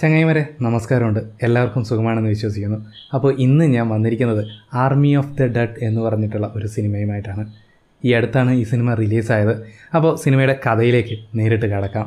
ചങ്ങായിമാരെ നമസ്കാരമുണ്ട് എല്ലാവർക്കും സുഖമാണെന്ന് വിശ്വസിക്കുന്നു അപ്പോൾ ഇന്ന് ഞാൻ വന്നിരിക്കുന്നത് ആർമി ഓഫ് ദ ഡെഡ് എന്ന് പറഞ്ഞിട്ടുള്ള ഒരു സിനിമയുമായിട്ടാണ് ഈ അടുത്താണ് ഈ സിനിമ റിലീസായത് അപ്പോൾ സിനിമയുടെ കഥയിലേക്ക് നേരിട്ട് കടക്കാം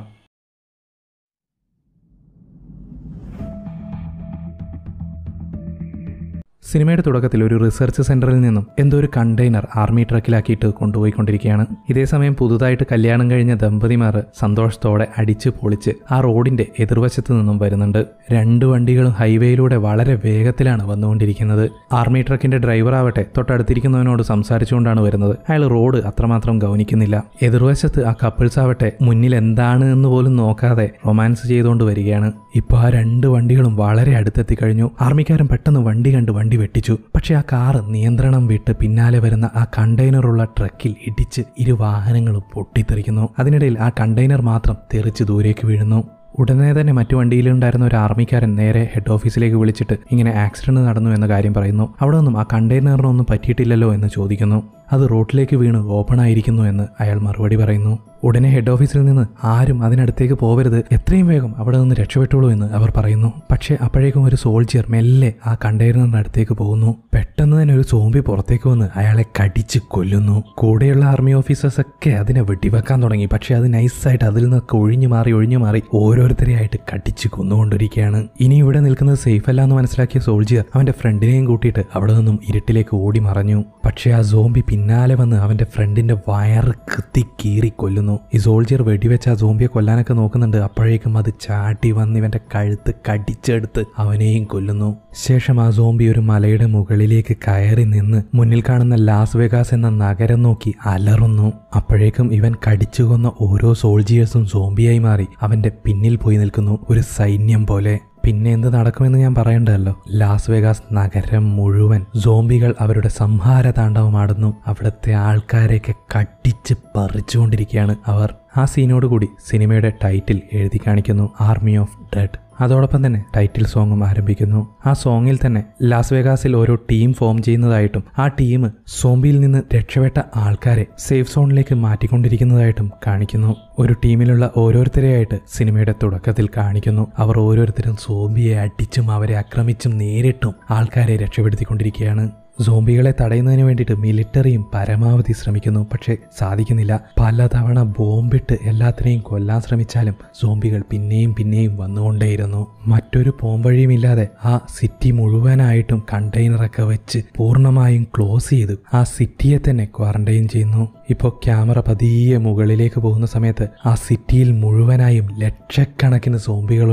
സിനിമയുടെ തുടക്കത്തിൽ ഒരു റിസർച്ച് സെന്ററിൽ നിന്നും എന്തോ ഒരു കണ്ടെയ്നർ ആർമി ട്രക്കിലാക്കിയിട്ട് കൊണ്ടുപോയിക്കൊണ്ടിരിക്കുകയാണ് ഇതേസമയം പുതുതായിട്ട് കല്യാണം കഴിഞ്ഞ ദമ്പതിമാർ സന്തോഷത്തോടെ അടിച്ചു പൊളിച്ച് ആ റോഡിന്റെ എതിർവശത്ത് നിന്നും വരുന്നുണ്ട് രണ്ട് വണ്ടികളും ഹൈവേയിലൂടെ വളരെ വേഗത്തിലാണ് വന്നുകൊണ്ടിരിക്കുന്നത് ആർമി ട്രക്കിന്റെ ഡ്രൈവർ ആവട്ടെ തൊട്ടടുത്തിരിക്കുന്നവനോട് സംസാരിച്ചുകൊണ്ടാണ് വരുന്നത് അയാൾ റോഡ് അത്രമാത്രം ഗൗനിക്കുന്നില്ല എതിർവശത്ത് ആ കപ്പിൾസ് ആവട്ടെ മുന്നിൽ എന്താണ് എന്ന് പോലും നോക്കാതെ റൊമാൻസ് ചെയ്തുകൊണ്ട് വരികയാണ് ഇപ്പോൾ ആ രണ്ട് വണ്ടികളും വളരെ അടുത്തെത്തി കഴിഞ്ഞു ആർമിക്കാരൻ പെട്ടെന്ന് വണ്ടി കണ്ട് വണ്ടി വെട്ടിച്ചു പക്ഷേ ആ കാർ നിയന്ത്രണം വിട്ട് പിന്നാലെ വരുന്ന ആ കണ്ടെയ്നറുള്ള ട്രക്കിൽ ഇടിച്ച് ഇരു വാഹനങ്ങളും പൊട്ടിത്തെറിക്കുന്നു അതിനിടയിൽ ആ കണ്ടെയ്നർ മാത്രം തെറിച്ച് ദൂരേക്ക് വീഴുന്നു ഉടനെ തന്നെ മറ്റു വണ്ടിയിലുണ്ടായിരുന്ന ഒരു ആർമിക്കാരൻ നേരെ ഹെഡ് ഓഫീസിലേക്ക് വിളിച്ചിട്ട് ഇങ്ങനെ ആക്സിഡന്റ് നടന്നു എന്ന കാര്യം പറയുന്നു അവിടെ നിന്നും ആ കണ്ടെയ്നറിനൊന്നും പറ്റിയിട്ടില്ലല്ലോ എന്ന് ചോദിക്കുന്നു അത് റോട്ടിലേക്ക് വീണ് ഓപ്പൺ ആയിരിക്കുന്നു എന്ന് അയാൾ മറുപടി പറയുന്നു ഉടനെ ഹെഡ് ഓഫീസിൽ നിന്ന് ആരും അതിനടുത്തേക്ക് പോവരുത് എത്രയും വേഗം അവിടെ നിന്ന് രക്ഷപ്പെട്ടോളൂ എന്ന് അവർ പറയുന്നു പക്ഷേ അപ്പോഴേക്കും ഒരു സോൾജിയർ മെല്ലെ ആ കണ്ടെയ്നറിന്റെ അടുത്തേക്ക് പോകുന്നു പെട്ടെന്ന് തന്നെ ഒരു സോമ്പി പുറത്തേക്ക് വന്ന് അയാളെ കടിച്ച് കൊല്ലുന്നു കൂടെയുള്ള ആർമി ഓഫീസേഴ്സൊക്കെ അതിനെ വെടിവെക്കാൻ തുടങ്ങി പക്ഷേ അത് നൈസായിട്ട് അതിൽ നിന്നൊക്കെ ഒഴിഞ്ഞു മാറി ഒഴിഞ്ഞു മാറി ഓരോരുത്തരെയായിട്ട് കടിച്ച് കൊന്നുകൊണ്ടിരിക്കുകയാണ് ഇനി ഇവിടെ നിൽക്കുന്നത് സേഫ് അല്ല എന്ന് മനസ്സിലാക്കിയ സോൾജിയർ അവന്റെ ഫ്രണ്ടിനെയും കൂട്ടിയിട്ട് അവിടെ നിന്നും ഇരുട്ടിലേക്ക് ഓടി മറഞ്ഞു പക്ഷേ ആ സോമ്പി പിന്നെ പിന്നാലെ വന്ന് അവൻ്റെ ഫ്രണ്ടിൻ്റെ വയർ കൃത്തി കീറി കൊല്ലുന്നു ഈ സോൾജിയർ വെടിവെച്ച് ആ സോംബിയെ കൊല്ലാനൊക്കെ നോക്കുന്നുണ്ട് അപ്പോഴേക്കും അത് ചാട്ടി വന്ന് ഇവൻ്റെ കഴുത്ത് കടിച്ചെടുത്ത് അവനെയും കൊല്ലുന്നു ശേഷം ആ സോംബി ഒരു മലയുടെ മുകളിലേക്ക് കയറി നിന്ന് മുന്നിൽ കാണുന്ന ലാസ് വെഗാസ് എന്ന നഗരം നോക്കി അലറുന്നു അപ്പോഴേക്കും ഇവൻ കടിച്ചു കൊന്ന ഓരോ സോൾജിയേഴ്സും സോംബിയായി മാറി അവൻ്റെ പിന്നിൽ പോയി നിൽക്കുന്നു ഒരു സൈന്യം പോലെ പിന്നെ എന്ത് നടക്കുമെന്ന് ഞാൻ പറയണ്ടല്ലോ ലാസ് വേഗാസ് നഗരം മുഴുവൻ സോംബികൾ അവരുടെ സംഹാര താണ്ഡവമാടുന്നു അവിടുത്തെ ആൾക്കാരെയൊക്കെ കടിച്ച് പറിച്ചുകൊണ്ടിരിക്കുകയാണ് അവർ ആ സീനോട് കൂടി സിനിമയുടെ ടൈറ്റിൽ എഴുതി കാണിക്കുന്നു ആർമി ഓഫ് ഡെഡ് അതോടൊപ്പം തന്നെ ടൈറ്റിൽ സോങ്ങും ആരംഭിക്കുന്നു ആ സോങ്ങിൽ തന്നെ ലാസ് വെഗാസിൽ ഓരോ ടീം ഫോം ചെയ്യുന്നതായിട്ടും ആ ടീം സോംബിയിൽ നിന്ന് രക്ഷപ്പെട്ട ആൾക്കാരെ സേഫ് സോണിലേക്ക് മാറ്റിക്കൊണ്ടിരിക്കുന്നതായിട്ടും കാണിക്കുന്നു ഒരു ടീമിലുള്ള ഓരോരുത്തരെയായിട്ട് സിനിമയുടെ തുടക്കത്തിൽ കാണിക്കുന്നു അവർ ഓരോരുത്തരും സോംബിയെ അടിച്ചും അവരെ ആക്രമിച്ചും നേരിട്ടും ആൾക്കാരെ രക്ഷപ്പെടുത്തിക്കൊണ്ടിരിക്കുകയാണ് സോംബികളെ തടയുന്നതിന് വേണ്ടിയിട്ട് മിലിറ്ററിയും പരമാവധി ശ്രമിക്കുന്നു പക്ഷേ സാധിക്കുന്നില്ല പലതവണ ബോംബിട്ട് എല്ലാത്തിനെയും കൊല്ലാൻ ശ്രമിച്ചാലും സോംബികൾ പിന്നെയും പിന്നെയും വന്നുകൊണ്ടേയിരുന്നു മറ്റൊരു പോംവഴിയുമില്ലാതെ ആ സിറ്റി മുഴുവനായിട്ടും കണ്ടെയ്നറൊക്കെ വെച്ച് പൂർണ്ണമായും ക്ലോസ് ചെയ്തു ആ സിറ്റിയെ തന്നെ ക്വാറന്റൈൻ ചെയ്യുന്നു ഇപ്പോൾ ക്യാമറ പതിയെ മുകളിലേക്ക് പോകുന്ന സമയത്ത് ആ സിറ്റിയിൽ മുഴുവനായും ലക്ഷക്കണക്കിന്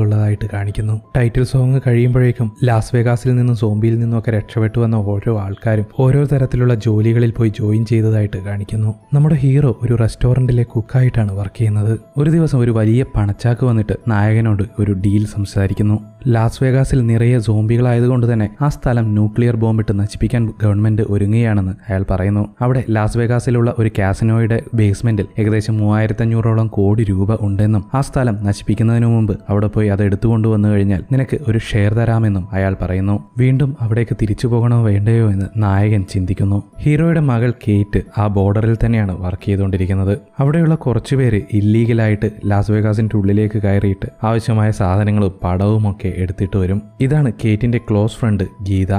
ഉള്ളതായിട്ട് കാണിക്കുന്നു ടൈറ്റിൽ സോങ് കഴിയുമ്പോഴേക്കും ലാസ് വെഗാസിൽ നിന്നും സോംബിയിൽ നിന്നൊക്കെ രക്ഷപ്പെട്ടു വന്ന ഓരോ ആൾക്കാരും ഓരോ തരത്തിലുള്ള ജോലികളിൽ പോയി ജോയിൻ ചെയ്തതായിട്ട് കാണിക്കുന്നു നമ്മുടെ ഹീറോ ഒരു റെസ്റ്റോറൻറ്റിലെ കുക്കായിട്ടാണ് വർക്ക് ചെയ്യുന്നത് ഒരു ദിവസം ഒരു വലിയ പണച്ചാക്ക് വന്നിട്ട് നായകനോട് ഒരു ഡീൽ സംസാരിക്കുന്നു ലാസ് വേഗാസിൽ നിറയെ സോംബികളായതുകൊണ്ട് തന്നെ ആ സ്ഥലം ന്യൂക്ലിയർ ബോംബിട്ട് നശിപ്പിക്കാൻ ഗവൺമെന്റ് ഒരുങ്ങുകയാണെന്ന് അയാൾ പറയുന്നു അവിടെ ലാസ് വേഗാസിലുള്ള ഒരു കാസിനോയുടെ ബേസ്മെന്റിൽ ഏകദേശം മൂവായിരത്തഞ്ഞൂറോളം കോടി രൂപ ഉണ്ടെന്നും ആ സ്ഥലം നശിപ്പിക്കുന്നതിനു മുമ്പ് അവിടെ പോയി അത് വന്നു കഴിഞ്ഞാൽ നിനക്ക് ഒരു ഷെയർ തരാമെന്നും അയാൾ പറയുന്നു വീണ്ടും അവിടേക്ക് തിരിച്ചു പോകണോ വേണ്ടയോ എന്ന് നായകൻ ചിന്തിക്കുന്നു ഹീറോയുടെ മകൾ കേറ്റ് ആ ബോർഡറിൽ തന്നെയാണ് വർക്ക് ചെയ്തുകൊണ്ടിരിക്കുന്നത് അവിടെയുള്ള കുറച്ചുപേര് ഇല്ലീഗലായിട്ട് ലാസ് വേഗാസിന്റെ ഉള്ളിലേക്ക് കയറിയിട്ട് ആവശ്യമായ സാധനങ്ങളും പടവുമൊക്കെ എടുത്തിട്ട് വരും ഇതാണ് കേറ്റിൻ്റെ ക്ലോസ് ഫ്രണ്ട് ഗീത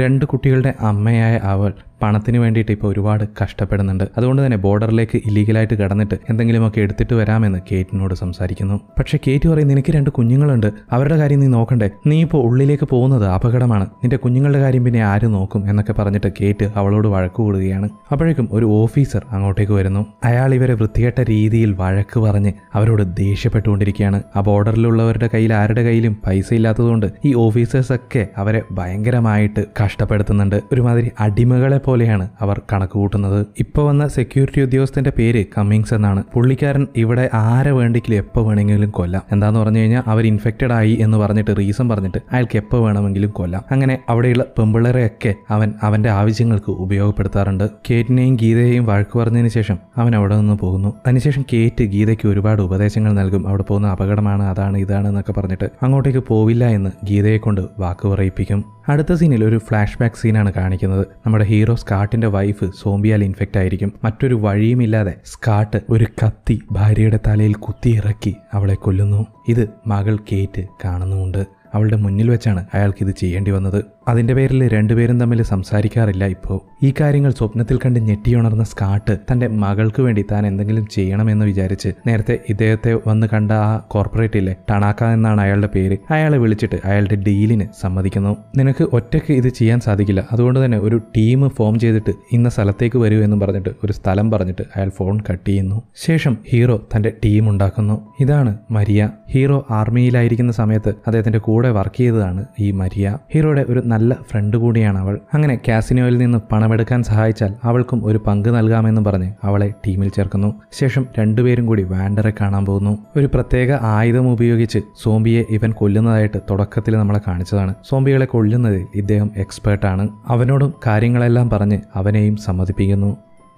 രണ്ട് കുട്ടികളുടെ അമ്മയായ അവൾ പണത്തിന് വേണ്ടിയിട്ട് ഇപ്പോൾ ഒരുപാട് കഷ്ടപ്പെടുന്നുണ്ട് അതുകൊണ്ട് തന്നെ ബോർഡറിലേക്ക് ഇല്ലീഗലായിട്ട് കടന്നിട്ട് എന്തെങ്കിലുമൊക്കെ എടുത്തിട്ട് വരാമെന്ന് കേറ്റിനോട് സംസാരിക്കുന്നു പക്ഷേ കേറ്റ് പറയും നിനക്ക് രണ്ട് കുഞ്ഞുങ്ങളുണ്ട് അവരുടെ കാര്യം നീ നോക്കണ്ടേ നീ ഇപ്പോൾ ഉള്ളിലേക്ക് പോകുന്നത് അപകടമാണ് നിന്റെ കുഞ്ഞുങ്ങളുടെ കാര്യം പിന്നെ ആര് നോക്കും എന്നൊക്കെ പറഞ്ഞിട്ട് കേറ്റ് അവളോട് കൂടുകയാണ് അപ്പോഴേക്കും ഒരു ഓഫീസർ അങ്ങോട്ടേക്ക് വരുന്നു അയാൾ ഇവരെ വൃത്തികെട്ട രീതിയിൽ വഴക്ക് പറഞ്ഞ് അവരോട് ദേഷ്യപ്പെട്ടുകൊണ്ടിരിക്കുകയാണ് ആ ബോർഡറിലുള്ളവരുടെ കയ്യിൽ ആരുടെ കയ്യിലും പൈസ ഇല്ലാത്തതുകൊണ്ട് ഈ ഓഫീസേഴ്സൊക്കെ അവരെ ഭയങ്കരമായിട്ട് കഷ്ടപ്പെടുത്തുന്നുണ്ട് ഒരുമാതിരി അടിമകളെ പോലെയാണ് അവർ കൂട്ടുന്നത് ഇപ്പോൾ വന്ന സെക്യൂരിറ്റി ഉദ്യോഗസ്ഥന്റെ പേര് കമ്മിങ്സ് എന്നാണ് പുള്ളിക്കാരൻ ഇവിടെ ആരെ വേണ്ടെങ്കിലും എപ്പോൾ വേണമെങ്കിലും കൊല്ലാം എന്താന്ന് പറഞ്ഞു കഴിഞ്ഞാൽ അവർ ഇൻഫെക്റ്റഡ് ആയി എന്ന് പറഞ്ഞിട്ട് റീസൺ പറഞ്ഞിട്ട് അയാൾക്ക് എപ്പോൾ വേണമെങ്കിലും കൊല്ലാം അങ്ങനെ അവിടെയുള്ള പെമ്പിളരെയൊക്കെ അവൻ അവന്റെ ആവശ്യങ്ങൾക്ക് ഉപയോഗപ്പെടുത്താറുണ്ട് കേറ്റിനെയും ഗീതയെയും വഴക്ക് പറഞ്ഞതിന് ശേഷം അവൻ അവിടെ നിന്ന് പോകുന്നു അതിനുശേഷം കേറ്റ് ഗീതയ്ക്ക് ഒരുപാട് ഉപദേശങ്ങൾ നൽകും അവിടെ പോകുന്ന അപകടമാണ് അതാണ് ഇതാണ് എന്നൊക്കെ പറഞ്ഞിട്ട് അങ്ങോട്ടേക്ക് പോവില്ല എന്ന് ഗീതയെ കൊണ്ട് വാക്ക് പറയിപ്പിക്കും അടുത്ത സീനിൽ ഒരു ഫ്ലാഷ് ബാക്ക് സീനാണ് കാണിക്കുന്നത് നമ്മുടെ ഹീറോ സ്കാട്ടിന്റെ വൈഫ് സോംബിയാൽ ഇൻഫെക്റ്റ് ആയിരിക്കും മറ്റൊരു വഴിയുമില്ലാതെ സ്കാട്ട് ഒരു കത്തി ഭാര്യയുടെ തലയിൽ കുത്തിയിറക്കി അവളെ കൊല്ലുന്നു ഇത് മകൾ കേറ്റ് കാണുന്നുമുണ്ട് അവളുടെ മുന്നിൽ വെച്ചാണ് അയാൾക്ക് ഇത് ചെയ്യേണ്ടി വന്നത് അതിന്റെ പേരിൽ രണ്ടുപേരും തമ്മിൽ സംസാരിക്കാറില്ല ഇപ്പോൾ ഈ കാര്യങ്ങൾ സ്വപ്നത്തിൽ കണ്ട് ഞെട്ടിയുണർന്ന സ്കാട്ട് തന്റെ മകൾക്ക് വേണ്ടി താൻ എന്തെങ്കിലും ചെയ്യണമെന്ന് വിചാരിച്ച് നേരത്തെ ഇദ്ദേഹത്തെ വന്ന് കണ്ട ആ കോർപ്പറേറ്റിലെ ടണാക്ക എന്നാണ് അയാളുടെ പേര് അയാളെ വിളിച്ചിട്ട് അയാളുടെ ഡീലിന് സമ്മതിക്കുന്നു നിനക്ക് ഒറ്റയ്ക്ക് ഇത് ചെയ്യാൻ സാധിക്കില്ല അതുകൊണ്ട് തന്നെ ഒരു ടീം ഫോം ചെയ്തിട്ട് ഇന്ന സ്ഥലത്തേക്ക് വരൂ എന്ന് പറഞ്ഞിട്ട് ഒരു സ്ഥലം പറഞ്ഞിട്ട് അയാൾ ഫോൺ കട്ട് ചെയ്യുന്നു ശേഷം ഹീറോ തന്റെ ടീം ഉണ്ടാക്കുന്നു ഇതാണ് മരിയ ഹീറോ ആർമിയിലായിരിക്കുന്ന സമയത്ത് അദ്ദേഹത്തിന്റെ കൂടെ വർക്ക് ചെയ്തതാണ് ഈ മരിയ ഹീറോയുടെ ഒരു നല്ല നല്ല ഫ്രണ്ട് കൂടിയാണ് അവൾ അങ്ങനെ കാസിനോയിൽ നിന്ന് പണമെടുക്കാൻ സഹായിച്ചാൽ അവൾക്കും ഒരു പങ്ക് നൽകാമെന്ന് പറഞ്ഞ് അവളെ ടീമിൽ ചേർക്കുന്നു ശേഷം രണ്ടുപേരും കൂടി വാൻഡറെ കാണാൻ പോകുന്നു ഒരു പ്രത്യേക ആയുധം ഉപയോഗിച്ച് സോംബിയെ ഇവൻ കൊല്ലുന്നതായിട്ട് തുടക്കത്തിൽ നമ്മളെ കാണിച്ചതാണ് സോംബികളെ കൊല്ലുന്നതിൽ ഇദ്ദേഹം എക്സ്പേർട്ടാണ് അവനോടും കാര്യങ്ങളെല്ലാം പറഞ്ഞ് അവനെയും സമ്മതിപ്പിക്കുന്നു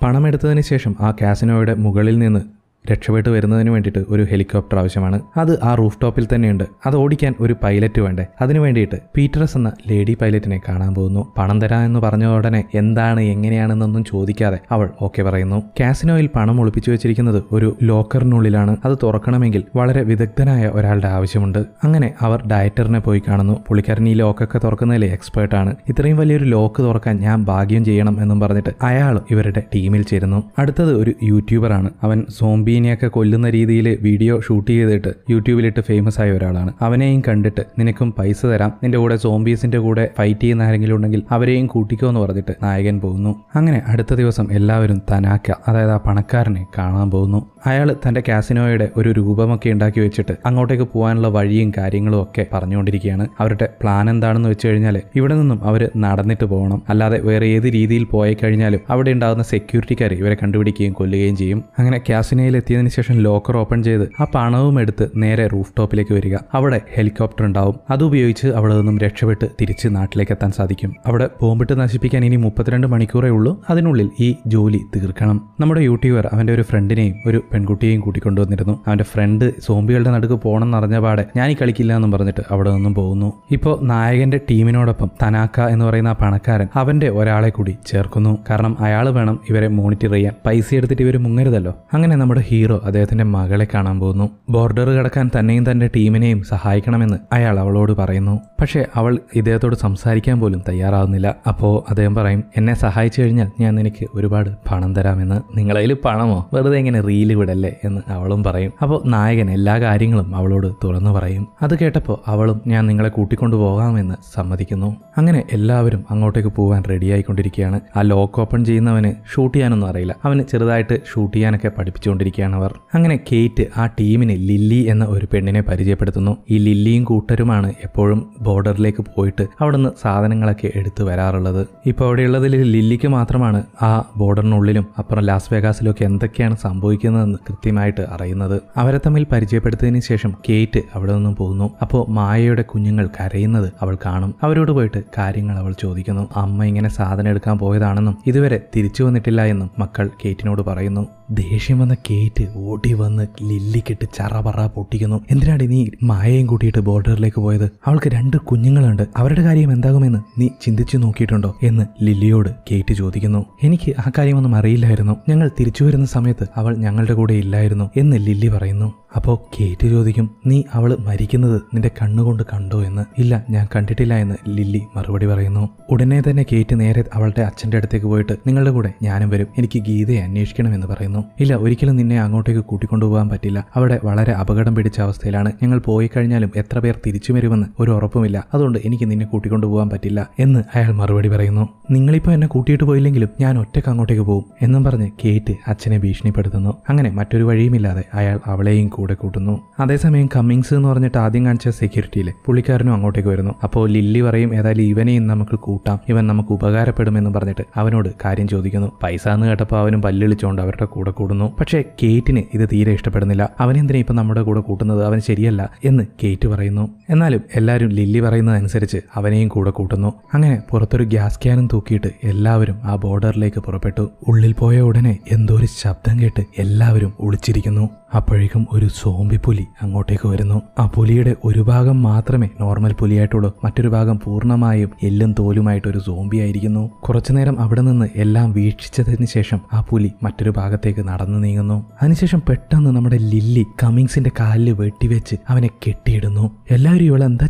പണമെടുത്തതിന് ശേഷം ആ കാസിനോയുടെ മുകളിൽ നിന്ന് രക്ഷപ്പെട്ട് വരുന്നതിന് വേണ്ടിയിട്ട് ഒരു ഹെലികോപ്റ്റർ ആവശ്യമാണ് അത് ആ റൂഫ് ടോപ്പിൽ തന്നെയുണ്ട് അത് ഓടിക്കാൻ ഒരു പൈലറ്റ് വേണ്ടേ അതിനു വേണ്ടിയിട്ട് പീറ്ററസ് എന്ന ലേഡി പൈലറ്റിനെ കാണാൻ പോകുന്നു പണം തരാം എന്ന് പറഞ്ഞ ഉടനെ എന്താണ് എങ്ങനെയാണെന്നൊന്നും ചോദിക്കാതെ അവൾ ഓക്കെ പറയുന്നു കാസിനോയിൽ പണം ഒളിപ്പിച്ചു വെച്ചിരിക്കുന്നത് ഒരു ലോക്കറിനുള്ളിലാണ് അത് തുറക്കണമെങ്കിൽ വളരെ വിദഗ്ധനായ ഒരാളുടെ ആവശ്യമുണ്ട് അങ്ങനെ അവർ ഡയറ്ററിനെ പോയി കാണുന്നു പുള്ളിക്കാരൻ ഈ ലോക്കൊക്കെ തുറക്കുന്നതിലെ എക്സ്പേർട്ട് ആണ് ഇത്രയും വലിയൊരു ലോക്ക് തുറക്കാൻ ഞാൻ ഭാഗ്യം ചെയ്യണം എന്നും പറഞ്ഞിട്ട് അയാൾ ഇവരുടെ ടീമിൽ ചേരുന്നു അടുത്തത് ഒരു യൂട്യൂബറാണ് അവൻ സോംബി നബീനെയൊക്കെ കൊല്ലുന്ന രീതിയിൽ വീഡിയോ ഷൂട്ട് ചെയ്തിട്ട് യൂട്യൂബിലിട്ട് ഫേമസ് ആയ ഒരാളാണ് അവനെയും കണ്ടിട്ട് നിനക്കും പൈസ തരാം നിന്റെ കൂടെ സോംബീസിന്റെ കൂടെ ഫൈറ്റ് ചെയ്യുന്ന ആരെങ്കിലും ഉണ്ടെങ്കിൽ അവരെയും കൂട്ടിക്കോ എന്ന് പറഞ്ഞിട്ട് നായകൻ പോകുന്നു അങ്ങനെ അടുത്ത ദിവസം എല്ലാവരും തനാക്ക അതായത് ആ പണക്കാരനെ കാണാൻ പോകുന്നു അയാൾ തന്റെ കാസിനോയുടെ ഒരു രൂപമൊക്കെ ഉണ്ടാക്കി വെച്ചിട്ട് അങ്ങോട്ടേക്ക് പോകാനുള്ള വഴിയും കാര്യങ്ങളും ഒക്കെ പറഞ്ഞുകൊണ്ടിരിക്കുകയാണ് അവരുടെ പ്ലാൻ എന്താണെന്ന് വെച്ച് കഴിഞ്ഞാൽ ഇവിടെ നിന്നും അവർ നടന്നിട്ട് പോകണം അല്ലാതെ വേറെ ഏത് രീതിയിൽ പോയി കഴിഞ്ഞാലും അവിടെ ഉണ്ടാകുന്ന സെക്യൂരിറ്റിക്കാർ ഇവരെ കണ്ടുപിടിക്കുകയും കൊല്ലുകയും ചെയ്യും അങ്ങനെ കാസിനയിൽ എത്തിയതിന് ശേഷം ലോക്കർ ഓപ്പൺ ചെയ്ത് ആ പണവും എടുത്ത് നേരെ റൂഫ് ടോപ്പിലേക്ക് വരിക അവിടെ ഹെലികോപ്റ്റർ ഉണ്ടാവും അതുപയോഗിച്ച് അവിടെ നിന്നും രക്ഷപ്പെട്ട് തിരിച്ച് നാട്ടിലേക്ക് എത്താൻ സാധിക്കും അവിടെ ബോംബിട്ട് നശിപ്പിക്കാൻ ഇനി മുപ്പത്തിരണ്ട് മണിക്കൂറേ ഉള്ളൂ അതിനുള്ളിൽ ഈ ജോലി തീർക്കണം നമ്മുടെ യൂട്യൂബർ അവന്റെ ഒരു ഫ്രണ്ടിനെയും ഒരു പെൺകുട്ടിയെയും കൂട്ടിക്കൊണ്ടുവന്നിരുന്നു അവന്റെ ഫ്രണ്ട് സോംബികളുടെ നടുക്ക് പോകണമെന്ന് അറിഞ്ഞ പാടെ ഞാൻ ഈ കളിക്കില്ല എന്നും പറഞ്ഞിട്ട് അവിടെ നിന്നും പോകുന്നു ഇപ്പോൾ നായകന്റെ ടീമിനോടൊപ്പം തനാക്ക എന്ന് പറയുന്ന ആ പണക്കാരൻ അവന്റെ ഒരാളെ കൂടി ചേർക്കുന്നു കാരണം അയാൾ വേണം ഇവരെ മോണിറ്റർ ചെയ്യാൻ പൈസ എടുത്തിട്ട് ഇവർ മുങ്ങരുതല്ലോ അങ്ങനെ നമ്മുടെ ഹീറോ അദ്ദേഹത്തിന്റെ മകളെ കാണാൻ പോകുന്നു ബോർഡർ കടക്കാൻ തന്നെയും തന്റെ ടീമിനെയും സഹായിക്കണമെന്ന് അയാൾ അവളോട് പറയുന്നു പക്ഷേ അവൾ ഇദ്ദേഹത്തോട് സംസാരിക്കാൻ പോലും തയ്യാറാവുന്നില്ല അപ്പോൾ അദ്ദേഹം പറയും എന്നെ സഹായിച്ചു കഴിഞ്ഞാൽ ഞാൻ നിനക്ക് ഒരുപാട് പണം തരാമെന്ന് നിങ്ങളതിൽ പണമോ വെറുതെ ഇങ്ങനെ റീല് വിടല്ലേ എന്ന് അവളും പറയും അപ്പോൾ നായകൻ എല്ലാ കാര്യങ്ങളും അവളോട് തുറന്നു പറയും അത് കേട്ടപ്പോൾ അവളും ഞാൻ നിങ്ങളെ കൂട്ടിക്കൊണ്ടു പോകാമെന്ന് സമ്മതിക്കുന്നു അങ്ങനെ എല്ലാവരും അങ്ങോട്ടേക്ക് പോകാൻ റെഡിയായിക്കൊണ്ടിരിക്കുകയാണ് ആ ലോക്ക് ഓപ്പൺ ചെയ്യുന്നവന് ഷൂട്ട് ചെയ്യാനൊന്നും അറിയില്ല അവന് ചെറുതായിട്ട് ഷൂട്ട് ചെയ്യാനൊക്കെ പഠിപ്പിച്ചുകൊണ്ടിരിക്കുക നിൽക്കുകയാണ് അവർ അങ്ങനെ കേറ്റ് ആ ടീമിന് ലില്ലി എന്ന ഒരു പെണ്ണിനെ പരിചയപ്പെടുത്തുന്നു ഈ ലില്ലിയും കൂട്ടരുമാണ് എപ്പോഴും ബോർഡറിലേക്ക് പോയിട്ട് അവിടുന്ന് സാധനങ്ങളൊക്കെ എടുത്തു വരാറുള്ളത് ഇപ്പോൾ അവിടെയുള്ളതിൽ ലില്ലിക്ക് മാത്രമാണ് ആ ബോർഡറിനുള്ളിലും അപ്പുറം ലാസ് ഒക്കെ എന്തൊക്കെയാണ് സംഭവിക്കുന്നതെന്ന് കൃത്യമായിട്ട് അറിയുന്നത് അവരെ തമ്മിൽ പരിചയപ്പെടുത്തിയതിനു ശേഷം കേറ്റ് അവിടെ നിന്നും പോകുന്നു അപ്പോൾ മായയുടെ കുഞ്ഞുങ്ങൾ കരയുന്നത് അവൾ കാണും അവരോട് പോയിട്ട് കാര്യങ്ങൾ അവൾ ചോദിക്കുന്നു അമ്മ ഇങ്ങനെ സാധനം എടുക്കാൻ പോയതാണെന്നും ഇതുവരെ തിരിച്ചു വന്നിട്ടില്ല എന്നും മക്കൾ കേറ്റിനോട് പറയുന്നു ദേഷ്യം വന്ന കേറ്റ് ഓടി വന്ന് ലില്ലിക്കിട്ട് ചറപറ പൊട്ടിക്കുന്നു എന്തിനാണ് നീ മായയും കൂട്ടിയിട്ട് ബോർഡറിലേക്ക് പോയത് അവൾക്ക് രണ്ട് കുഞ്ഞുങ്ങളുണ്ട് അവരുടെ കാര്യം എന്താകുമെന്ന് നീ ചിന്തിച്ചു നോക്കിയിട്ടുണ്ടോ എന്ന് ലില്ലിയോട് കേറ്റ് ചോദിക്കുന്നു എനിക്ക് ആ കാര്യമൊന്നും അറിയില്ലായിരുന്നു ഞങ്ങൾ തിരിച്ചു വരുന്ന സമയത്ത് അവൾ ഞങ്ങളുടെ കൂടെ ഇല്ലായിരുന്നു എന്ന് ലില്ലി പറയുന്നു അപ്പോൾ കേറ്റ് ചോദിക്കും നീ അവൾ മരിക്കുന്നത് നിന്റെ കണ്ണുകൊണ്ട് കണ്ടോ എന്ന് ഇല്ല ഞാൻ കണ്ടിട്ടില്ല എന്ന് ലില്ലി മറുപടി പറയുന്നു ഉടനെ തന്നെ കേറ്റ് നേരെ അവളുടെ അച്ഛൻ്റെ അടുത്തേക്ക് പോയിട്ട് നിങ്ങളുടെ കൂടെ ഞാനും വരും എനിക്ക് ഗീതയെ അന്വേഷിക്കണമെന്ന് പറയുന്നു പറഞ്ഞു ഇല്ല ഒരിക്കലും നിന്നെ അങ്ങോട്ടേക്ക് കൂട്ടിക്കൊണ്ടുപോകാൻ പറ്റില്ല അവിടെ വളരെ അപകടം പിടിച്ച അവസ്ഥയിലാണ് ഞങ്ങൾ പോയി കഴിഞ്ഞാലും എത്ര പേർ തിരിച്ചു വരുമെന്ന് ഒരു ഉറപ്പുമില്ല അതുകൊണ്ട് എനിക്ക് നിന്നെ കൂട്ടിക്കൊണ്ടുപോകാൻ പറ്റില്ല എന്ന് അയാൾ മറുപടി പറയുന്നു നിങ്ങളിപ്പോൾ എന്നെ കൂട്ടിയിട്ട് പോയില്ലെങ്കിലും ഞാൻ ഒറ്റക്ക് അങ്ങോട്ടേക്ക് പോകും എന്നും പറഞ്ഞ് കേറ്റ് അച്ഛനെ ഭീഷണിപ്പെടുത്തുന്നു അങ്ങനെ മറ്റൊരു വഴിയുമില്ലാതെ അയാൾ അവളെയും കൂടെ കൂട്ടുന്നു അതേസമയം കമ്മിങ്സ് എന്ന് പറഞ്ഞിട്ട് ആദ്യം കാണിച്ച സെക്യൂരിറ്റിയിൽ പുള്ളിക്കാരനും അങ്ങോട്ടേക്ക് വരുന്നു അപ്പോൾ ലില്ലി പറയും ഏതായാലും ഇവനെയും നമുക്ക് കൂട്ടാം ഇവൻ നമുക്ക് ഉപകാരപ്പെടുമെന്ന് പറഞ്ഞിട്ട് അവനോട് കാര്യം ചോദിക്കുന്നു പൈസ എന്ന് കേട്ടപ്പോൾ അവനും പല്ലിളിച്ചുകൊണ്ട് അവരുടെ കൂടെ കൂടെ കൂടുന്നു പക്ഷേ കേറ്റിന് ഇത് തീരെ ഇഷ്ടപ്പെടുന്നില്ല അവനെന്തിനാ ഇപ്പം നമ്മുടെ കൂടെ കൂട്ടുന്നത് അവൻ ശരിയല്ല എന്ന് കേറ്റ് പറയുന്നു എന്നാലും എല്ലാവരും ലില്ലി പറയുന്നതനുസരിച്ച് അവനെയും കൂടെ കൂട്ടുന്നു അങ്ങനെ പുറത്തൊരു ഗ്യാസ് ക്യാനും തൂക്കിയിട്ട് എല്ലാവരും ആ ബോർഡറിലേക്ക് പുറപ്പെട്ടു ഉള്ളിൽ പോയ ഉടനെ എന്തോ ഒരു ശബ്ദം കേട്ട് എല്ലാവരും ഒളിച്ചിരിക്കുന്നു അപ്പോഴേക്കും ഒരു സോംബി പുലി അങ്ങോട്ടേക്ക് വരുന്നു ആ പുലിയുടെ ഒരു ഭാഗം മാത്രമേ നോർമൽ പുലിയായിട്ടുള്ളൂ മറ്റൊരു ഭാഗം പൂർണ്ണമായും എല്ലും തോലുമായിട്ട് ഒരു സോംബി ആയിരിക്കുന്നു കുറച്ചുനേരം അവിടെ നിന്ന് എല്ലാം വീക്ഷിച്ചതിന് ശേഷം ആ പുലി മറ്റൊരു ഭാഗത്തേക്ക് നടന്നു നീങ്ങുന്നു അതിനുശേഷം പെട്ടെന്ന് നമ്മുടെ ലില്ലി കമ്മിങ്സിന്റെ കാലിൽ വെട്ടിവെച്ച് അവനെ കെട്ടിയിടുന്നു എല്ലാവരും ഇവൾ എന്താ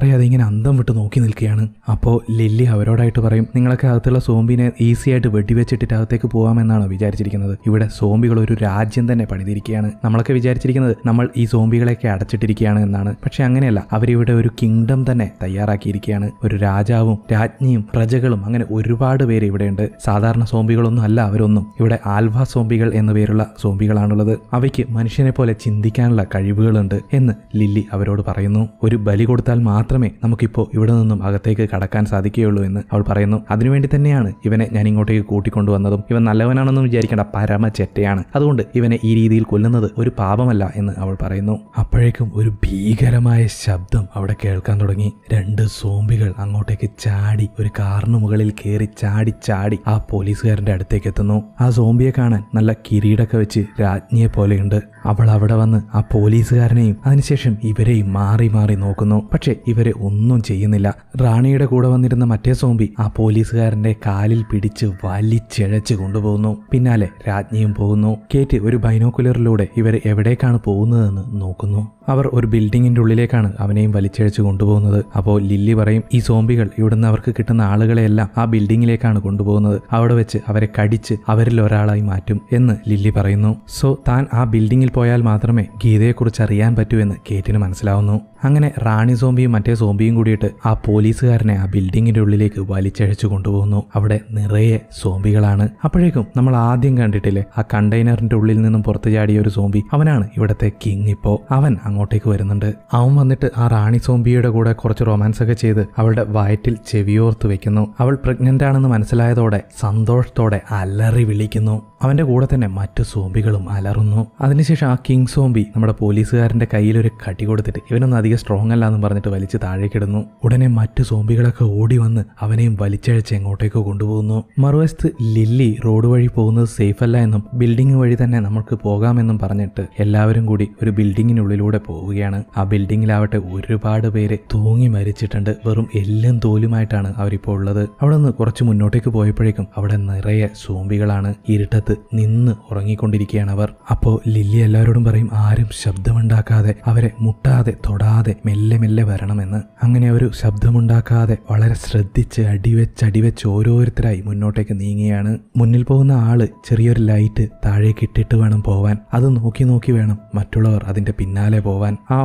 അറിയാതെ ഇങ്ങനെ അന്തം വിട്ട് നോക്കി നിൽക്കുകയാണ് അപ്പോൾ ലില്ലി അവരോടായിട്ട് പറയും നിങ്ങളൊക്കെ അകത്തുള്ള സോംബിനെ ഈസി ആയിട്ട് വെട്ടിവെച്ചിട്ടിട്ട് അകത്തേക്ക് പോകാമെന്നാണ് വിചാരിച്ചിരിക്കുന്നത് ഇവിടെ സോംബികൾ ഒരു രാജ്യം തന്നെ പണിതിരിക്കുകയാണ് നമ്മളൊക്കെ വിചാരിച്ചിരിക്കുന്നത് നമ്മൾ ഈ സോംബികളെയൊക്കെ അടച്ചിട്ടിരിക്കുകയാണ് എന്നാണ് പക്ഷെ അങ്ങനെയല്ല അവരിവിടെ ഒരു കിങ്ഡം തന്നെ തയ്യാറാക്കിയിരിക്കുകയാണ് ഒരു രാജാവും രാജ്ഞിയും പ്രജകളും അങ്ങനെ ഒരുപാട് പേര് ഇവിടെയുണ്ട് സാധാരണ സോംബികളൊന്നും അല്ല അവരൊന്നും ഇവിടെ ആൽവ സോംബികൾ എന്ന പേരുള്ള സോംബികളാണുള്ളത് അവയ്ക്ക് മനുഷ്യനെ പോലെ ചിന്തിക്കാനുള്ള കഴിവുകളുണ്ട് എന്ന് ലില്ലി അവരോട് പറയുന്നു ഒരു ബലി കൊടുത്താൽ മാത്രമേ നമുക്കിപ്പോൾ ഇവിടെ നിന്നും അകത്തേക്ക് കടക്കാൻ സാധിക്കുകയുള്ളൂ എന്ന് അവൾ പറയുന്നു അതിനുവേണ്ടി തന്നെയാണ് ഇവനെ ഞാൻ ഇങ്ങോട്ടേക്ക് കൂട്ടിക്കൊണ്ടുവന്നതും ഇവൻ നല്ലവനാണെന്നും വിചാരിക്കേണ്ട പരമ ചെറ്റയാണ് അതുകൊണ്ട് ഇവനെ ഈ രീതിയിൽ കൊല്ലുന്നത് ഒരു പാപമല്ല എന്ന് അവൾ പറയുന്നു അപ്പോഴേക്കും ഒരു ഭീകരമായ ശബ്ദം അവിടെ കേൾക്കാൻ തുടങ്ങി രണ്ട് സോമ്പികൾ അങ്ങോട്ടേക്ക് ചാടി ഒരു കാറിന് മുകളിൽ കയറി ചാടി ചാടി ആ പോലീസുകാരന്റെ അടുത്തേക്ക് എത്തുന്നു ആ സോമ്പിയെ കാണാൻ നല്ല കിരീടൊക്കെ വെച്ച് രാജ്ഞിയെ പോലെയുണ്ട് അവൾ അവിടെ വന്ന് ആ പോലീസുകാരനെയും അതിനുശേഷം ഇവരെയും മാറി മാറി നോക്കുന്നു പക്ഷേ ഇവരെ ഒന്നും ചെയ്യുന്നില്ല റാണിയുടെ കൂടെ വന്നിരുന്ന മറ്റേ സോമ്പി ആ പോലീസുകാരന്റെ കാലിൽ പിടിച്ച് വലിച്ചിഴച്ച് കൊണ്ടുപോകുന്നു പിന്നാലെ രാജ്ഞിയും പോകുന്നു കേറ്റ് ഒരു ബൈനോക്കുലറിലൂടെ ഇവർ എവിടേക്കാണ് പോകുന്നതെന്ന് നോക്കുന്നു അവർ ഒരു ബിൽഡിങ്ങിൻ്റെ ഉള്ളിലേക്കാണ് അവനെയും വലിച്ചഴിച്ച് കൊണ്ടുപോകുന്നത് അപ്പോൾ ലില്ലി പറയും ഈ സോംബികൾ ഇവിടുന്ന് അവർക്ക് കിട്ടുന്ന ആളുകളെല്ലാം ആ ബിൽഡിങ്ങിലേക്കാണ് കൊണ്ടുപോകുന്നത് അവിടെ വെച്ച് അവരെ കടിച്ച് അവരിൽ ഒരാളായി മാറ്റും എന്ന് ലില്ലി പറയുന്നു സോ താൻ ആ ബിൽഡിങ്ങിൽ പോയാൽ മാത്രമേ ഗീതയെക്കുറിച്ച് അറിയാൻ പറ്റൂ എന്ന് കേറ്റിന് മനസ്സിലാവുന്നു അങ്ങനെ റാണി സോംബിയും മറ്റേ സോംബിയും കൂടിയിട്ട് ആ പോലീസുകാരനെ ആ ബിൽഡിങ്ങിന്റെ ഉള്ളിലേക്ക് വലിച്ചഴിച്ചു കൊണ്ടുപോകുന്നു അവിടെ നിറയെ സോംബികളാണ് അപ്പോഴേക്കും നമ്മൾ ആദ്യം കണ്ടിട്ടില്ലേ ആ കണ്ടെയ്നറിന്റെ ഉള്ളിൽ നിന്നും പുറത്തു ചാടിയ ഒരു സോംബി അവനാണ് ഇവിടത്തെ കിങ് ഇപ്പോ അവൻ അങ്ങോട്ടേക്ക് വരുന്നുണ്ട് അവൻ വന്നിട്ട് ആ റാണി സോംബിയുടെ കൂടെ കുറച്ച് റൊമാൻസ് ഒക്കെ ചെയ്ത് അവളുടെ വയറ്റിൽ ചെവിയോർത്ത് വെക്കുന്നു അവൾ പ്രഗ്നന്റ് ആണെന്ന് മനസ്സിലായതോടെ സന്തോഷത്തോടെ അലറി വിളിക്കുന്നു അവന്റെ കൂടെ തന്നെ മറ്റു സോംബികളും അലറുന്നു അതിനുശേഷം ആ കിങ് സോംബി നമ്മുടെ പോലീസുകാരന്റെ കയ്യിൽ ഒരു കടി കൊടുത്തിട്ട് ഇവനൊന്നും അധികം സ്ട്രോങ് അല്ല എന്ന് പറഞ്ഞിട്ട് വലിച്ച് താഴേക്കിടുന്നു ഉടനെ മറ്റു സോംബികളൊക്കെ ഓടി വന്ന് അവനെയും വലിച്ചഴച്ച് എങ്ങോട്ടേക്കോ കൊണ്ടുപോകുന്നു മറുവശത്ത് ലില്ലി റോഡ് വഴി പോകുന്നത് സേഫ് അല്ല എന്നും ബിൽഡിംഗ് വഴി തന്നെ നമുക്ക് പോകാമെന്നും പറഞ്ഞു പറഞ്ഞിട്ട് എല്ലാവരും കൂടി ഒരു ബിൽഡിങ്ങിനുള്ളിലൂടെ പോവുകയാണ് ആ ബിൽഡിങ്ങിലാവട്ടെ ഒരുപാട് പേര് തൂങ്ങി മരിച്ചിട്ടുണ്ട് വെറും എല്ലും തോലുമായിട്ടാണ് അവരിപ്പോൾ ഉള്ളത് അവിടെ നിന്ന് കുറച്ച് മുന്നോട്ടേക്ക് പോയപ്പോഴേക്കും അവിടെ നിറയെ സോമ്പികളാണ് ഇരുട്ടത്ത് നിന്ന് ഉറങ്ങിക്കൊണ്ടിരിക്കുകയാണ് അവർ അപ്പോൾ ലില്ലി എല്ലാവരോടും പറയും ആരും ശബ്ദമുണ്ടാക്കാതെ അവരെ മുട്ടാതെ തൊടാതെ മെല്ലെ മെല്ലെ വരണമെന്ന് അങ്ങനെ ഒരു ശബ്ദമുണ്ടാക്കാതെ വളരെ ശ്രദ്ധിച്ച് അടിവെച്ച് അടിവെച്ച് ഓരോരുത്തരായി മുന്നോട്ടേക്ക് നീങ്ങുകയാണ് മുന്നിൽ പോകുന്ന ആള് ചെറിയൊരു ലൈറ്റ് താഴേക്ക് ഇട്ടിട്ട് വേണം പോവാൻ അത് നോക്കി നോക്കി വേണം മറ്റുള്ളവർ അതിന്റെ പിന്നാലെ പോവാൻ ആ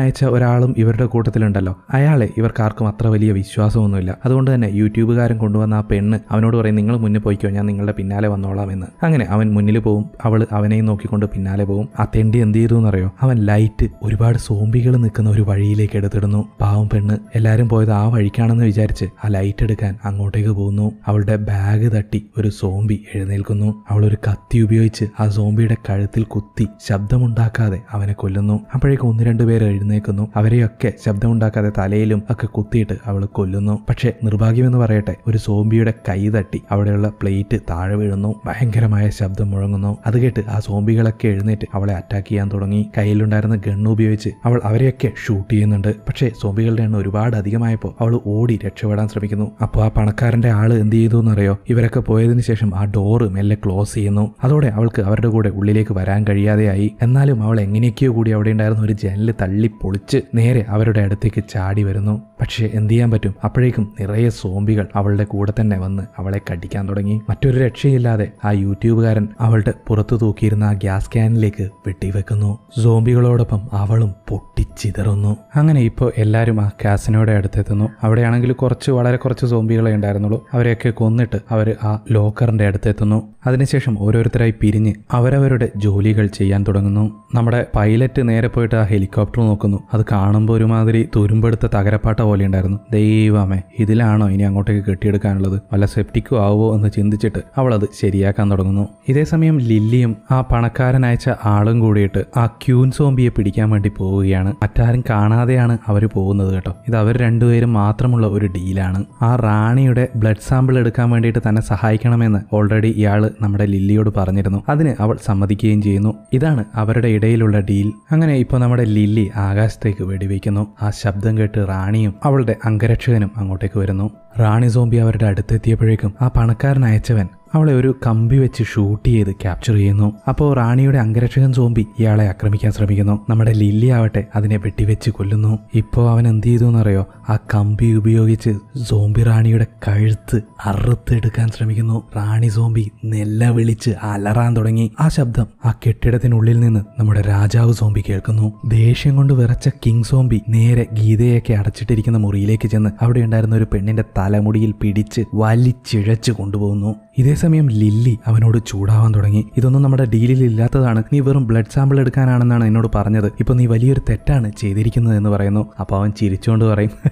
അയച്ച ഒരാളും ഇവരുടെ കൂട്ടത്തിലുണ്ടല്ലോ അയാളെ ഇവർക്കാർക്കും അത്ര വലിയ വിശ്വാസമൊന്നുമില്ല അതുകൊണ്ട് തന്നെ യൂട്യൂബുകാരൻ കൊണ്ടുവന്ന ആ പെണ്ണ് അവനോട് പറയും നിങ്ങൾ മുന്നിൽ പോയിക്കോ ഞാൻ നിങ്ങളുടെ പിന്നാലെ വന്നോളാം എന്ന് അങ്ങനെ അവൻ മുന്നിൽ പോവും അവൾ അവനെയും നോക്കിക്കൊണ്ട് പിന്നാലെ പോവും ആ തെണ്ടി എന്ത് ചെയ്തു എന്നറിയോ അവൻ ലൈറ്റ് ഒരുപാട് സോമ്പികൾ നിൽക്കുന്ന ഒരു വഴിയിലേക്ക് എടുത്തിടുന്നു പാവം പെണ്ണ് എല്ലാവരും പോയത് ആ വഴിക്കാണെന്ന് വിചാരിച്ച് ആ ലൈറ്റ് എടുക്കാൻ അങ്ങോട്ടേക്ക് പോകുന്നു അവളുടെ ബാഗ് തട്ടി ഒരു സോമ്പി എഴുന്നേൽക്കുന്നു അവൾ ഒരു കത്തി ഉപയോഗിച്ച് ആ സോമ്പിയുടെ കഴുത്തിൽ കുത്തി ശബ്ദമുണ്ടാക്കാതെ അവനെ കൊല്ലുന്നു അപ്പോഴേക്കും ഒന്ന് രണ്ടു പേര് എഴുന്നേക്കുന്നു അവരെയൊക്കെ ശബ്ദമുണ്ടാക്കാതെ തലയിലും ഒക്കെ കുത്തിയിട്ട് അവൾ കൊല്ലുന്നു പക്ഷേ എന്ന് പറയട്ടെ ഒരു സോംബിയുടെ കൈ തട്ടി അവിടെയുള്ള പ്ലേറ്റ് താഴെ വീഴുന്നു ഭയങ്കരമായ ശബ്ദം മുഴങ്ങുന്നു അത് കേട്ട് ആ സോംബികളൊക്കെ എഴുന്നേറ്റ് അവളെ അറ്റാക്ക് ചെയ്യാൻ തുടങ്ങി കയ്യിലുണ്ടായിരുന്ന ഗണ്ണ് ഉപയോഗിച്ച് അവൾ അവരെയൊക്കെ ഷൂട്ട് ചെയ്യുന്നുണ്ട് പക്ഷേ സോംബികളുടെ എണ്ണം ഒരുപാട് അധികമായപ്പോൾ അവൾ ഓടി രക്ഷപ്പെടാൻ ശ്രമിക്കുന്നു അപ്പോൾ ആ പണക്കാരന്റെ ആള് എന്ത് ചെയ്തു എന്നറിയോ ഇവരൊക്കെ പോയതിനു ശേഷം ആ ഡോറ് മെല്ലെ ക്ലോസ് ചെയ്യുന്നു അതോടെ അവൾക്ക് അവരുടെ കൂടെ ഉള്ളിലേക്ക് വരാൻ കഴിയാതെയായി എന്നാലും അവൾ എങ്ങനെയൊക്കെയോ കൂടി അവിടെ ഉണ്ടായിരുന്ന ഒരു ജനൽ തള്ളി പൊളിച്ച് നേരെ അവരുടെ അടുത്തേക്ക് ചാടി വരുന്നു പക്ഷേ എന്ത് ചെയ്യാൻ പറ്റും അപ്പോഴേക്കും നിറയെ സോമ്പികൾ അവളുടെ കൂടെ തന്നെ വന്ന് അവളെ കടിക്കാൻ തുടങ്ങി മറ്റൊരു രക്ഷയില്ലാതെ ആ യൂട്യൂബുകാരൻ അവളുടെ പുറത്തു തൂക്കിയിരുന്ന ആ ഗ്യാസ് ക്യാനിലേക്ക് വെട്ടിവെക്കുന്നു സോമ്പികളോടൊപ്പം അവളും പൊട്ടിച്ചിതറുന്നു അങ്ങനെ ഇപ്പോൾ എല്ലാവരും ആ കാസിനോടെ അടുത്തെത്തുന്നു അവിടെയാണെങ്കിൽ കുറച്ച് വളരെ കുറച്ച് സോമ്പികളെ ഉണ്ടായിരുന്നുള്ളൂ അവരെയൊക്കെ കൊന്നിട്ട് അവർ ആ ലോക്കറിൻ്റെ അടുത്തെത്തുന്നു അതിനുശേഷം ഓരോരുത്തരായി പിരിഞ്ഞ് അവരവരുടെ ജോലികൾ ജോലികൾ ചെയ്യാൻ തുടങ്ങുന്നു നമ്മുടെ പൈലറ്റ് നേരെ പോയിട്ട് ആ ഹെലികോപ്റ്റർ നോക്കുന്നു അത് കാണുമ്പോൾ ഒരുമാതിരി തുരുമ്പെടുത്ത തകരപ്പാട്ട പോലെ ഉണ്ടായിരുന്നു ദൈവമേ ഇതിലാണോ ഇനി അങ്ങോട്ടേക്ക് കെട്ടിയെടുക്കാനുള്ളത് വല്ല സെപ്റ്റിക്കോ ആവുമോ എന്ന് ചിന്തിച്ചിട്ട് അവൾ അത് ശരിയാക്കാൻ തുടങ്ങുന്നു ഇതേ സമയം ലില്ലിയും ആ പണക്കാരൻ അയച്ച ആളും കൂടിയിട്ട് ആ ക്യൂൻ സോംബിയെ പിടിക്കാൻ വേണ്ടി പോവുകയാണ് മറ്റാരും കാണാതെയാണ് അവർ പോകുന്നത് കേട്ടോ ഇത് അവർ രണ്ടുപേരും മാത്രമുള്ള ഒരു ഡീലാണ് ആ റാണിയുടെ ബ്ലഡ് സാമ്പിൾ എടുക്കാൻ വേണ്ടിയിട്ട് തന്നെ സഹായിക്കണമെന്ന് ഓൾറെഡി ഇയാൾ നമ്മുടെ ലില്ലിയോട് പറഞ്ഞിരുന്നു അതിന് അവൾ സമ്മതിക്കുകയും ചെയ്യുന്നു പറയുന്നു ഇതാണ് അവരുടെ ഇടയിലുള്ള ഡീൽ അങ്ങനെ ഇപ്പോൾ നമ്മുടെ ലില്ലി ആകാശത്തേക്ക് വെടിവെക്കുന്നു ആ ശബ്ദം കേട്ട് റാണിയും അവളുടെ അംഗരക്ഷകനും അങ്ങോട്ടേക്ക് വരുന്നു റാണി സോംബി അവരുടെ അടുത്തെത്തിയപ്പോഴേക്കും ആ പണക്കാരൻ അയച്ചവൻ അവളെ ഒരു കമ്പി വെച്ച് ഷൂട്ട് ചെയ്ത് ക്യാപ്ചർ ചെയ്യുന്നു അപ്പോൾ റാണിയുടെ അംഗരക്ഷകൻ സോമ്പി ഇയാളെ ആക്രമിക്കാൻ ശ്രമിക്കുന്നു നമ്മുടെ ലില്ലി ആവട്ടെ അതിനെ വെട്ടിവെച്ച് കൊല്ലുന്നു ഇപ്പോൾ അവൻ എന്ത് ചെയ്തു എന്നറിയോ ആ കമ്പി ഉപയോഗിച്ച് സോംബി റാണിയുടെ കഴുത്ത് അറുത്തെടുക്കാൻ ശ്രമിക്കുന്നു റാണി സോംബി നെല്ല വിളിച്ച് അലറാൻ തുടങ്ങി ആ ശബ്ദം ആ കെട്ടിടത്തിനുള്ളിൽ നിന്ന് നമ്മുടെ രാജാവ് സോംബി കേൾക്കുന്നു ദേഷ്യം കൊണ്ട് വിറച്ച കിങ് സോംബി നേരെ ഗീതയൊക്കെ അടച്ചിട്ടിരിക്കുന്ന മുറിയിലേക്ക് ചെന്ന് അവിടെ ഉണ്ടായിരുന്ന ഒരു പെണ്ണിന്റെ തലമുടിയിൽ പിടിച്ച് വലിച്ചിഴച്ച് കൊണ്ടുപോകുന്നു ഇതേ സമയം ലില്ലി അവനോട് ചൂടാവാൻ തുടങ്ങി ഇതൊന്നും നമ്മുടെ ഡീലിൽ ഇല്ലാത്തതാണ് നീ വെറും ബ്ലഡ് സാമ്പിൾ എടുക്കാനാണെന്നാണ് എന്നോട് പറഞ്ഞത് ഇപ്പൊ നീ വലിയൊരു തെറ്റാണ് ചെയ്തിരിക്കുന്നത് എന്ന് പറയുന്നു അപ്പോൾ അവൻ ചിരിച്ചുകൊണ്ട് പറയും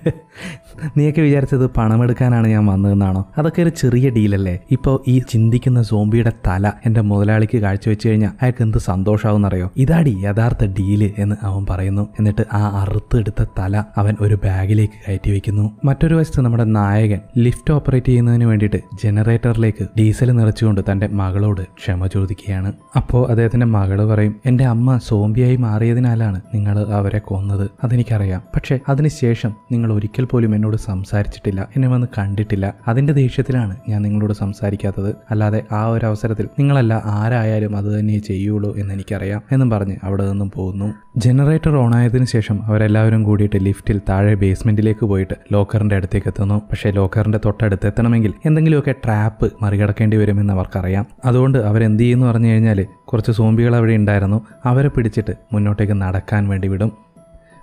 നീയൊക്കെ വിചാരിച്ചത് പണമെടുക്കാനാണ് ഞാൻ വന്നതെന്നാണോ അതൊക്കെ ഒരു ചെറിയ ഡീലല്ലേ ഇപ്പോൾ ഈ ചിന്തിക്കുന്ന സോംബിയുടെ തല എൻ്റെ മുതലാളിക്ക് കാഴ്ചവെച്ച് കഴിഞ്ഞാൽ അയാൾക്ക് എന്ത് അറിയോ ഇതാടി യഥാർത്ഥ ഡീല് എന്ന് അവൻ പറയുന്നു എന്നിട്ട് ആ അറുത്തെടുത്ത തല അവൻ ഒരു ബാഗിലേക്ക് കയറ്റി വയ്ക്കുന്നു മറ്റൊരു വശത്ത് നമ്മുടെ നായകൻ ലിഫ്റ്റ് ഓപ്പറേറ്റ് ചെയ്യുന്നതിന് വേണ്ടിയിട്ട് ജനറേറ്ററിലേക്ക് ഡീസൽ നിറച്ചുകൊണ്ട് തൻ്റെ മകളോട് ക്ഷമ ചോദിക്കുകയാണ് അപ്പോൾ അദ്ദേഹത്തിൻ്റെ മകൾ പറയും എൻ്റെ അമ്മ സോംബിയായി മാറിയതിനാലാണ് നിങ്ങൾ അവരെ കൊന്നത് അതെനിക്കറിയാം പക്ഷേ അതിനുശേഷം നിങ്ങൾ ഒരിക്കൽ പോലും എന്നോട് സംസാരിച്ചിട്ടില്ല എന്നെ വന്ന് കണ്ടിട്ടില്ല അതിൻ്റെ ദേഷ്യത്തിലാണ് ഞാൻ നിങ്ങളോട് സംസാരിക്കാത്തത് അല്ലാതെ ആ ഒരു അവസരത്തിൽ നിങ്ങളല്ല ആരായാലും അത് തന്നെ ചെയ്യുള്ളൂ എന്ന് എനിക്കറിയാം എന്നും പറഞ്ഞ് അവിടെ നിന്നും പോകുന്നു ജനറേറ്റർ ഓൺ ആയതിനു ശേഷം അവരെല്ലാവരും കൂടിയിട്ട് ലിഫ്റ്റിൽ താഴെ ബേസ്മെന്റിലേക്ക് പോയിട്ട് ലോക്കറിന്റെ അടുത്തേക്ക് എത്തുന്നു പക്ഷേ ലോക്കറിന്റെ തൊട്ടടുത്ത് എത്തണമെങ്കിൽ എന്തെങ്കിലുമൊക്കെ ട്രാപ്പ് മറികട മറികടക്കേണ്ടി വരുമെന്ന് അവർക്കറിയാം അതുകൊണ്ട് അവരെന്ത് ചെയ്യുമെന്ന് പറഞ്ഞു കഴിഞ്ഞാൽ കുറച്ച് സോംബികൾ അവിടെ ഉണ്ടായിരുന്നു അവരെ പിടിച്ചിട്ട് മുന്നോട്ടേക്ക് നടക്കാൻ വേണ്ടി വിടും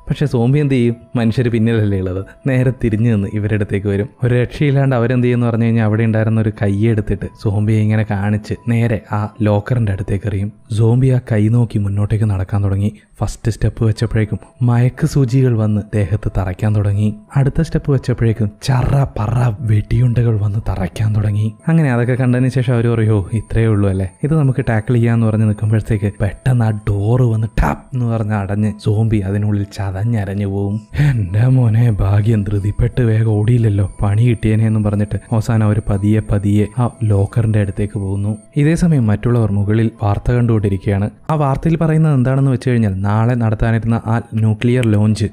പക്ഷേ സോമ്പി എന്ത് ചെയ്യും മനുഷ്യർ പിന്നിലല്ലേ ഉള്ളത് നേരെ തിരിഞ്ഞു നിന്ന് ഇവരുടെ അടുത്തേക്ക് വരും ഒരു രക്ഷയില്ലാണ്ട് അവരെന്ത് ചെയ്യുമെന്ന് പറഞ്ഞു കഴിഞ്ഞാൽ അവിടെ ഉണ്ടായിരുന്ന ഒരു കൈ എടുത്തിട്ട് ഇങ്ങനെ കാണിച്ച് നേരെ ആ ലോക്കറിൻ്റെ അടുത്തേക്ക് എറിയും സോമ്പി ആ കൈ നോക്കി മുന്നോട്ടേക്ക് നടക്കാൻ തുടങ്ങി ഫസ്റ്റ് സ്റ്റെപ്പ് വെച്ചപ്പോഴേക്കും മയക്ക് സൂചികൾ വന്ന് ദേഹത്ത് തറയ്ക്കാൻ തുടങ്ങി അടുത്ത സ്റ്റെപ്പ് വെച്ചപ്പോഴേക്കും ചറ പറ വെടിയുണ്ടകൾ വന്ന് തറയ്ക്കാൻ തുടങ്ങി അങ്ങനെ അതൊക്കെ കണ്ടതിന് ശേഷം അവർ പറയോ ഇത്രയേ ഉള്ളൂ അല്ലേ ഇത് നമുക്ക് ടാക്കിൾ ചെയ്യാന്ന് പറഞ്ഞ് നിൽക്കുമ്പോഴത്തേക്ക് പെട്ടെന്ന് ആ ഡോറ് വന്ന് ടാപ്പ് എന്ന് പറഞ്ഞ് അടഞ്ഞ് സോമ്പി അതിനുള്ളിൽ ചറ അതഞ്ഞരഞ്ഞു പോവും എൻ്റെ മോനെ ഭാഗ്യം ധൃതിപ്പെട്ട് വേഗം ഓടിയില്ലല്ലോ പണി കിട്ടിയേനെ എന്ന് പറഞ്ഞിട്ട് അവസാനം അവർ പതിയെ പതിയെ ആ ലോക്കറിന്റെ അടുത്തേക്ക് പോകുന്നു ഇതേ സമയം മറ്റുള്ളവർ മുകളിൽ വാർത്ത കണ്ടുകൊണ്ടിരിക്കുകയാണ് ആ വാർത്തയിൽ പറയുന്നത് എന്താണെന്ന് വെച്ച് കഴിഞ്ഞാൽ നാളെ നടത്താനിരുന്ന ആ ന്യൂക്ലിയർ ലോഞ്ച്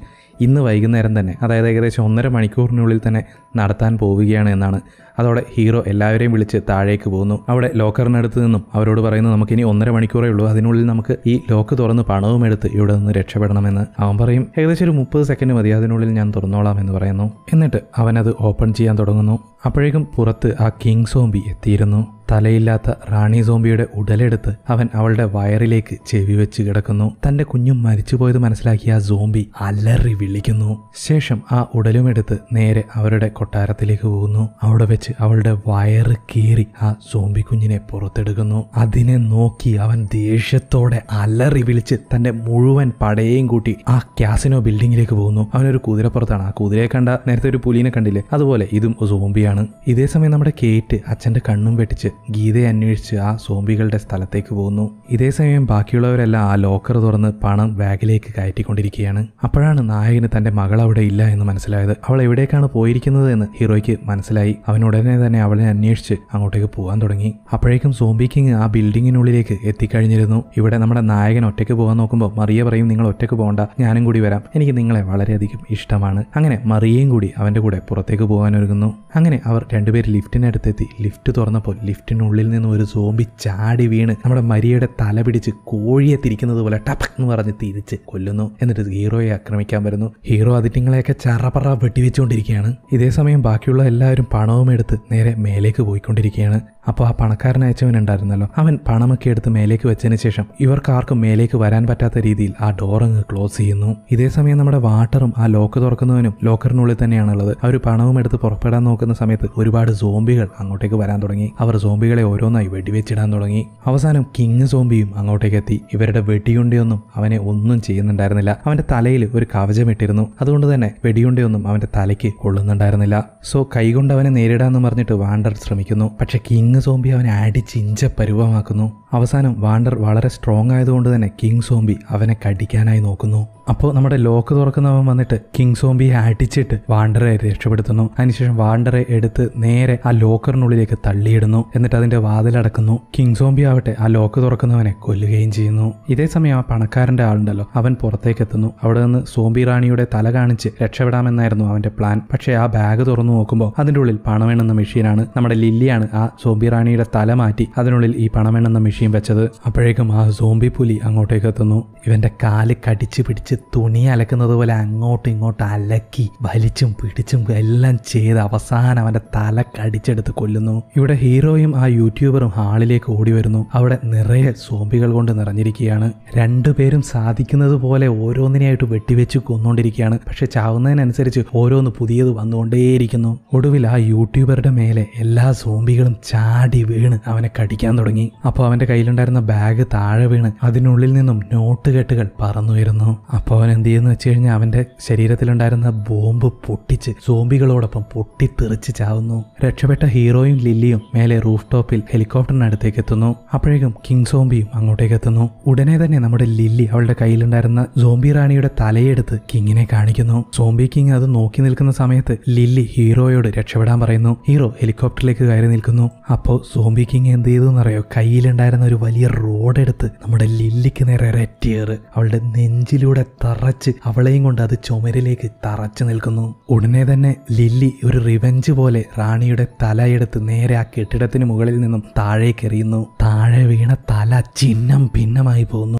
ഇന്ന് വൈകുന്നേരം തന്നെ അതായത് ഏകദേശം ഒന്നര മണിക്കൂറിനുള്ളിൽ തന്നെ നടത്താൻ പോവുകയാണ് എന്നാണ് അതോടെ ഹീറോ എല്ലാവരെയും വിളിച്ച് താഴേക്ക് പോകുന്നു അവിടെ ലോക്കറിനടുത്ത് നിന്നും അവരോട് നമുക്ക് നമുക്കിനി ഒന്നര മണിക്കൂറേ ഉള്ളൂ അതിനുള്ളിൽ നമുക്ക് ഈ ലോക്ക് തുറന്ന് പണവും എടുത്ത് ഇവിടെ നിന്ന് രക്ഷപ്പെടണമെന്ന് അവൻ പറയും ഏകദേശം ഒരു മുപ്പത് സെക്കൻഡ് മതി അതിനുള്ളിൽ ഞാൻ തുറന്നോളാം എന്ന് പറയുന്നു എന്നിട്ട് അവനത് ഓപ്പൺ ചെയ്യാൻ തുടങ്ങുന്നു അപ്പോഴേക്കും പുറത്ത് ആ കിങ് സോംബി എത്തിയിരുന്നു തലയില്ലാത്ത റാണി സോംബിയുടെ ഉടലെടുത്ത് അവൻ അവളുടെ വയറിലേക്ക് ചെവി വെച്ച് കിടക്കുന്നു തന്റെ കുഞ്ഞും മരിച്ചുപോയത് മനസ്സിലാക്കിയ ആ സോംബി അലറി വിളിക്കുന്നു ശേഷം ആ ഉടലുമെടുത്ത് നേരെ അവരുടെ കൊട്ടാരത്തിലേക്ക് പോകുന്നു അവിടെ വെച്ച് അവളുടെ വയറ് കീറി ആ സോമ്പി കുഞ്ഞിനെ പുറത്തെടുക്കുന്നു അതിനെ നോക്കി അവൻ ദേഷ്യത്തോടെ അലറി വിളിച്ച് തന്റെ മുഴുവൻ പടയേയും കൂട്ടി ആ ക്യാസിനോ ബിൽഡിങ്ങിലേക്ക് പോകുന്നു അവനൊരു കുതിരപ്പുറത്താണ് ആ കുതിരയെ കണ്ട നേരത്തെ ഒരു പുലിനെ കണ്ടില്ലേ അതുപോലെ ഇതും സോമ്പിയാണ് ഇതേ സമയം നമ്മുടെ കേറ്റ് അച്ഛന്റെ കണ്ണും വെട്ടിച്ച് ഗീതയെ അന്വേഷിച്ച് ആ സോമ്പികളുടെ സ്ഥലത്തേക്ക് പോകുന്നു ഇതേ സമയം ബാക്കിയുള്ളവരെല്ലാം ആ ലോക്കർ തുറന്ന് പണം ബാഗിലേക്ക് കയറ്റിക്കൊണ്ടിരിക്കുകയാണ് അപ്പോഴാണ് നായകന് തന്റെ മകൾ അവിടെ ഇല്ല എന്ന് മനസ്സിലായത് അവൾ എവിടേക്കാണ് പോയിരിക്കുന്നത് എന്ന് ഹീറോയ്ക്ക് മനസ്സിലായി അവനോട് ഉടനെ തന്നെ അവളെ അന്വേഷിച്ച് അങ്ങോട്ടേക്ക് പോകാൻ തുടങ്ങി അപ്പോഴേക്കും സോംബി കിങ് ആ ബിൽഡിങ്ങിനുള്ളിലേക്ക് എത്തിക്കഴിഞ്ഞിരുന്നു ഇവിടെ നമ്മുടെ നായകൻ ഒറ്റയ്ക്ക് പോകാൻ നോക്കുമ്പോൾ മറിയ പറയും നിങ്ങൾ ഒറ്റയ്ക്ക് പോകണ്ട ഞാനും കൂടി വരാം എനിക്ക് നിങ്ങളെ വളരെയധികം ഇഷ്ടമാണ് അങ്ങനെ മറിയയും കൂടി അവൻ്റെ കൂടെ പുറത്തേക്ക് പോകാൻ ഒരുങ്ങുന്നു അങ്ങനെ അവർ രണ്ടുപേർ ലിഫ്റ്റിനടുത്തെത്തി ലിഫ്റ്റ് തുറന്നപ്പോൾ ലിഫ്റ്റിനുള്ളിൽ നിന്ന് ഒരു സോംബി ചാടി വീണ് നമ്മുടെ മരിയയുടെ തല പിടിച്ച് കോഴിയെ തിരിക്കുന്നത് പോലെ എന്ന് പറഞ്ഞ് തിരിച്ച് കൊല്ലുന്നു എന്നിട്ട് ഹീറോയെ ആക്രമിക്കാൻ വരുന്നു ഹീറോ അതിറ്റിങ്ങളെയൊക്കെ ചറപറ വെട്ടിവെച്ചുകൊണ്ടിരിക്കുകയാണ് ഇതേ സമയം ബാക്കിയുള്ള എല്ലാവരും പണവും എടുത്ത് നേരെ മേലേക്ക് പോയിക്കൊണ്ടിരിക്കുകയാണ് അപ്പോൾ ആ പണക്കാരൻ അയച്ചവനുണ്ടായിരുന്നല്ലോ അവൻ പണമൊക്കെ എടുത്ത് മേലേക്ക് വെച്ചതിന് ശേഷം ഇവർക്കാർക്കും മേലേക്ക് വരാൻ പറ്റാത്ത രീതിയിൽ ആ ഡോർ അങ്ങ് ക്ലോസ് ചെയ്യുന്നു ഇതേ സമയം നമ്മുടെ വാട്ടറും ആ ലോക്ക് തുറക്കുന്നവനും ലോക്കറിനുള്ളിൽ തന്നെയാണുള്ളത് അവർ പണവും എടുത്ത് പുറപ്പെടാൻ നോക്കുന്ന സമയത്ത് ഒരുപാട് സോംബികൾ അങ്ങോട്ടേക്ക് വരാൻ തുടങ്ങി അവർ സോംബികളെ ഓരോന്നായി വെടിവെച്ചിടാൻ തുടങ്ങി അവസാനം കിങ് സോംബിയും അങ്ങോട്ടേക്ക് എത്തി ഇവരുടെ വെടിയുണ്ടയൊന്നും അവനെ ഒന്നും ചെയ്യുന്നുണ്ടായിരുന്നില്ല അവന്റെ തലയിൽ ഒരു കവചം ഇട്ടിരുന്നു അതുകൊണ്ട് തന്നെ വെടിയുണ്ടയൊന്നും അവന്റെ തലയ്ക്ക് കൊള്ളുന്നുണ്ടായിരുന്നില്ല സോ കൈകൊണ്ട് അവനെ നേരിടാന്ന് പറഞ്ഞിട്ട് വാണ്ടർ ശ്രമിക്കുന്നു പക്ഷെ കിങ് സോംബി അവനെ അടിച്ച് ഇഞ്ച പരുവമാക്കുന്നു അവസാനം വാണ്ടർ വളരെ സ്ട്രോങ് ആയതുകൊണ്ട് തന്നെ കിങ് സോംബി അവനെ കടിക്കാനായി നോക്കുന്നു അപ്പോൾ നമ്മുടെ ലോക്ക് തുറക്കുന്നവൻ വന്നിട്ട് കിങ് സോംബിയെ അടിച്ചിട്ട് വാണ്ടറെ രക്ഷപ്പെടുത്തുന്നു അതിനുശേഷം വാണ്ടറെ എടുത്ത് നേരെ ആ ലോക്കറിനുള്ളിലേക്ക് തള്ളിയിടുന്നു എന്നിട്ട് അതിന്റെ വാതിലടക്കുന്നു കിങ് സോംബി ആവട്ടെ ആ ലോക്ക് തുറക്കുന്നവനെ കൊല്ലുകയും ചെയ്യുന്നു ഇതേ സമയം ആ പണക്കാരന്റെ ആളുണ്ടല്ലോ അവൻ പുറത്തേക്ക് എത്തുന്നു അവിടെ നിന്ന് സോംബി റാണിയുടെ തല കാണിച്ച് രക്ഷപ്പെടാമെന്നായിരുന്നു അവന്റെ പ്ലാൻ പക്ഷേ ആ ബാഗ് തുറന്നു നോക്കുമ്പോൾ അതിൻ്റെ ഉള്ളിൽ പണമെണ്ണുന്ന മെഷീനാണ് നമ്മുടെ ലില്ലിയാണ് ആ സോംബി റാണിയുടെ തല മാറ്റി അതിനുള്ളിൽ ഈ പണമെണ്ണുന്ന മെഷീൻ വെച്ചത് അപ്പോഴേക്കും ആ സോംബി പുലി അങ്ങോട്ടേക്ക് എത്തുന്നു ഇവന്റെ കാല് കടിച്ച് പിടിച്ച് തുണി അലക്കുന്നത് പോലെ അങ്ങോട്ടും ഇങ്ങോട്ടും അലക്കി വലിച്ചും പിടിച്ചും എല്ലാം ചെയ്ത് അവസാനം അവന്റെ തല കടിച്ചെടുത്ത് കൊല്ലുന്നു ഇവിടെ ഹീറോയും ആ യൂട്യൂബറും ഹാളിലേക്ക് ഓടി വരുന്നു അവിടെ നിറയെ സോംബികൾ കൊണ്ട് നിറഞ്ഞിരിക്കുകയാണ് രണ്ടുപേരും സാധിക്കുന്നത് പോലെ ഓരോന്നിനെയായിട്ട് വെട്ടിവെച്ച് കൊന്നുകൊണ്ടിരിക്കുകയാണ് പക്ഷെ ചാവുന്നതിനനുസരിച്ച് ഓരോന്ന് പുതിയത് വന്നുകൊണ്ടേയിരിക്കുന്നു ഒടുവിൽ ആ യൂട്യൂബറുടെ മേലെ എല്ലാ സോംബികളും ചാടി വീണ് അവനെ കടിക്കാൻ തുടങ്ങി അപ്പോൾ അവന്റെ കയ്യിലുണ്ടായിരുന്ന ബാഗ് താഴെ വീണ് അതിനുള്ളിൽ നിന്നും നോട്ട് കെട്ടുകൾ പറന്നുയരുന്നു അപ്പോൾ അവൻ എന്ത് ചെയ്യുന്നു വെച്ച് കഴിഞ്ഞാൽ അവൻ്റെ ശരീരത്തിലുണ്ടായിരുന്ന ബോംബ് പൊട്ടിച്ച് സോംബികളോടൊപ്പം പൊട്ടിത്തെറിച്ച് ചാവുന്നു രക്ഷപ്പെട്ട ഹീറോയും ലില്ലിയും മേലെ റൂഫ് ടോപ്പിൽ ഹെലികോപ്റ്ററിനടുത്തേക്ക് എത്തുന്നു അപ്പോഴേക്കും കിങ് സോംബിയും അങ്ങോട്ടേക്ക് എത്തുന്നു ഉടനെ തന്നെ നമ്മുടെ ലില്ലി അവളുടെ കയ്യിലുണ്ടായിരുന്ന സോംബി റാണിയുടെ തലയെടുത്ത് കിങ്ങിനെ കാണിക്കുന്നു സോംബി കിങ് അത് നോക്കി നിൽക്കുന്ന സമയത്ത് ലില്ലി ഹീറോയോട് രക്ഷപ്പെടാൻ പറയുന്നു ഹീറോ ഹെലികോപ്റ്ററിലേക്ക് കയറി നിൽക്കുന്നു അപ്പോൾ സോംബി കിങ് എന്ത് ചെയ്തു എന്നറിയോ കയ്യിലുണ്ടായിരുന്ന ഒരു വലിയ റോഡെടുത്ത് നമ്മുടെ ലില്ലിക്ക് നേരെ റെറ്റിയർ അവളുടെ നെഞ്ചിലൂടെ തറച്ച് അവളെയും കൊണ്ട് അത് ചുമരിലേക്ക് തറച്ചു നിൽക്കുന്നു ഉടനെ തന്നെ ലില്ലി ഒരു റിവെഞ്ച് പോലെ റാണിയുടെ തലയെടുത്ത് നേരെ ആ കെട്ടിടത്തിന് മുകളിൽ നിന്നും താഴേക്ക് എറിയുന്നു താഴെ വീണ തല ചിഹ്നം ഭിന്നമായി പോകുന്നു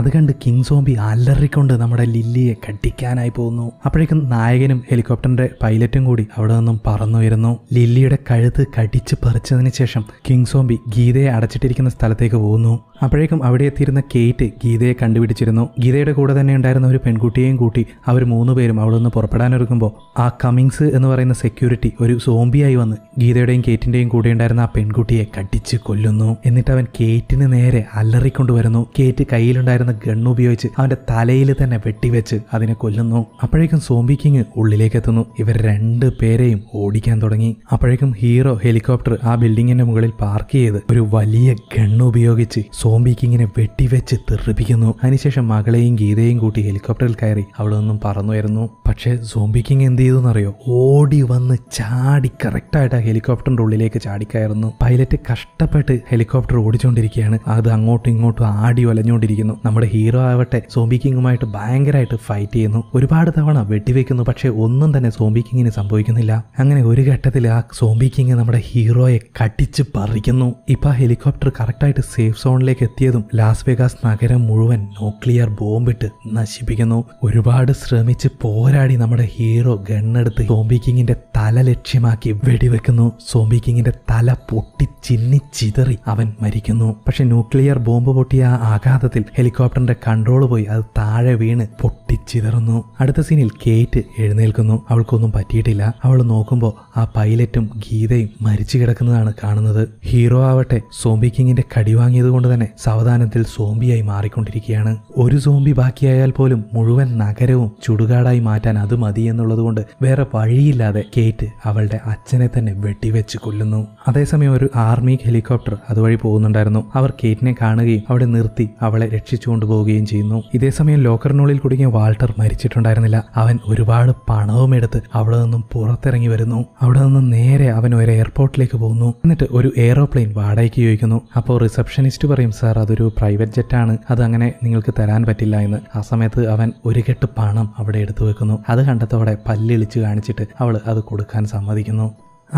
അത് കണ്ട് കിങ് സോംബി അലറിക്കൊണ്ട് നമ്മുടെ ലില്ലിയെ കടിക്കാനായി പോകുന്നു അപ്പോഴേക്കും നായകനും ഹെലികോപ്റ്ററിന്റെ പൈലറ്റും കൂടി അവിടെ നിന്നും വരുന്നു ലില്ലിയുടെ കഴുത്ത് കടിച്ച് പറിച്ചതിന് ശേഷം കിങ് സോംബി ഗീതയെ അടച്ചിട്ടിരിക്കുന്ന സ്ഥലത്തേക്ക് പോകുന്നു അപ്പോഴേക്കും അവിടെ എത്തിയിരുന്ന കേറ്റ് ഗീതയെ കണ്ടുപിടിച്ചിരുന്നു ഗീതയുടെ കൂടെ തന്നെ ഉണ്ടായിരുന്ന ഒരു പെൺകുട്ടിയെയും കൂട്ടി അവർ മൂന്നുപേരും അവിടെ നിന്ന് പുറപ്പെടാനൊരുക്കുമ്പോൾ ആ കമിങ്സ് എന്ന് പറയുന്ന സെക്യൂരിറ്റി ഒരു സോംബിയായി വന്ന് ഗീതയുടെയും കേറ്റിൻ്റെയും കൂടെ ഉണ്ടായിരുന്ന ആ പെൺകുട്ടിയെ കടിച്ച് കൊല്ലുന്നു എന്നിട്ട് അവൻ കേറ്റിന് നേരെ അലറിക്കൊണ്ട് വരുന്നു കേറ്റ് കയ്യിലുണ്ടായിരുന്ന ഗണ്ണ് ഉപയോഗിച്ച് അവൻ്റെ തലയിൽ തന്നെ വെട്ടിവെച്ച് അതിനെ കൊല്ലുന്നു അപ്പോഴേക്കും സോംബി കിങ് ഉള്ളിലേക്ക് എത്തുന്നു ഇവർ രണ്ട് പേരെയും ഓടിക്കാൻ തുടങ്ങി അപ്പോഴേക്കും ഹീറോ ഹെലികോപ്റ്റർ ആ ബിൽഡിങ്ങിൻ്റെ മുകളിൽ പാർക്ക് ചെയ്ത് ഒരു വലിയ ഗണ്ണ് ഉപയോഗിച്ച് സോ സോംബി കിങ്ങിനെ വെട്ടിവെച്ച് തെറിപ്പിക്കുന്നു അതിനുശേഷം മകളെയും ഗീതയും കൂട്ടി ഹെലികോപ്റ്ററിൽ കയറി അവിടെ നിന്നും പറന്നുയരുന്നു പക്ഷേ സോംബി കിങ് എന്ത് എന്നറിയോ ഓടി വന്ന് ചാടി കറക്റ്റായിട്ട് ആ ഹെലികോപ്റ്ററിന്റെ ഉള്ളിലേക്ക് ചാടിക്കയറുന്നു പൈലറ്റ് കഷ്ടപ്പെട്ട് ഹെലികോപ്റ്റർ ഓടിച്ചുകൊണ്ടിരിക്കുകയാണ് അത് അങ്ങോട്ടും ഇങ്ങോട്ടും ആടി ഒലഞ്ഞുകൊണ്ടിരിക്കുന്നു നമ്മുടെ ഹീറോ ആവട്ടെ കിങ്ങുമായിട്ട് ഭയങ്കരമായിട്ട് ഫൈറ്റ് ചെയ്യുന്നു ഒരുപാട് തവണ വെട്ടിവെക്കുന്നു പക്ഷേ ഒന്നും തന്നെ സോംബി കിങ്ങിന് സംഭവിക്കുന്നില്ല അങ്ങനെ ഒരു ഘട്ടത്തിൽ ആ സോംബി കിങ് നമ്മുടെ ഹീറോയെ കടിച്ച് പറിക്കുന്നു ഇപ്പം ആ ഹെലികോപ്റ്റർ കറക്റ്റായിട്ട് സേഫ് സോണിലേക്ക് എത്തിയതും ലാസ് വെഗാസ് നഗരം മുഴുവൻ ന്യൂക്ലിയർ ബോംബിട്ട് നശിപ്പിക്കുന്നു ഒരുപാട് ശ്രമിച്ച് പോരാടി നമ്മുടെ ഹീറോ ഗണ്ണെടുത്ത് സോംബി കിങ്ങിന്റെ തല ലക്ഷ്യമാക്കി വെടിവെക്കുന്നു സോംബി കിങ്ങിന്റെ തല പൊട്ടി ചിന്നി ചിതറി അവൻ മരിക്കുന്നു പക്ഷെ ന്യൂക്ലിയർ ബോംബ് പൊട്ടിയ ആഘാതത്തിൽ ഹെലികോപ്റ്ററിന്റെ കൺട്രോൾ പോയി അത് താഴെ വീണ് പൊട്ടിച്ചിതറുന്നു അടുത്ത സീനിൽ കേറ്റ് എഴുന്നേൽക്കുന്നു അവൾക്കൊന്നും പറ്റിയിട്ടില്ല അവൾ നോക്കുമ്പോൾ ആ പൈലറ്റും ഗീതയും മരിച്ചു കിടക്കുന്നതാണ് കാണുന്നത് ഹീറോ ആവട്ടെ സോംബി കിങ്ങിന്റെ കടി വാങ്ങിയത് കൊണ്ട് തന്നെ തന്നെ സാവധാനത്തിൽ സോംബിയായി മാറിക്കൊണ്ടിരിക്കുകയാണ് ഒരു സോംബി ബാക്കിയായാൽ പോലും മുഴുവൻ നഗരവും ചുടുകാടായി മാറ്റാൻ അത് മതി എന്നുള്ളതുകൊണ്ട് വേറെ വഴിയില്ലാതെ കേറ്റ് അവളുടെ അച്ഛനെ തന്നെ വെട്ടിവെച്ച് കൊല്ലുന്നു അതേസമയം ഒരു ആർമി ഹെലികോപ്റ്റർ അതുവഴി പോകുന്നുണ്ടായിരുന്നു അവർ കേറ്റിനെ കാണുകയും അവിടെ നിർത്തി അവളെ രക്ഷിച്ചുകൊണ്ട് പോവുകയും ചെയ്യുന്നു ഇതേസമയം ലോക്കറിനുള്ളിൽ കുടുങ്ങിയ വാൾട്ടർ മരിച്ചിട്ടുണ്ടായിരുന്നില്ല അവൻ ഒരുപാട് പണവും എടുത്ത് അവിടെ നിന്നും പുറത്തിറങ്ങി വരുന്നു അവിടെ നിന്നും നേരെ അവൻ ഒരു എയർപോർട്ടിലേക്ക് പോകുന്നു എന്നിട്ട് ഒരു എയറോപ്ലെയിൻ വാടകയ്ക്ക് ചോദിക്കുന്നു അപ്പോൾ റിസപ്ഷനിസ്റ്റ് പറയും പറയും സാർ അതൊരു പ്രൈവറ്റ് ജെറ്റാണ് അങ്ങനെ നിങ്ങൾക്ക് തരാൻ പറ്റില്ല എന്ന് ആ സമയത്ത് അവൻ ഒരു കെട്ട് പണം അവിടെ എടുത്തു വെക്കുന്നു അത് കണ്ടത്തോടെ പല്ലിളിച്ച് കാണിച്ചിട്ട് അവൾ അത് കൊടുക്കാൻ സമ്മതിക്കുന്നു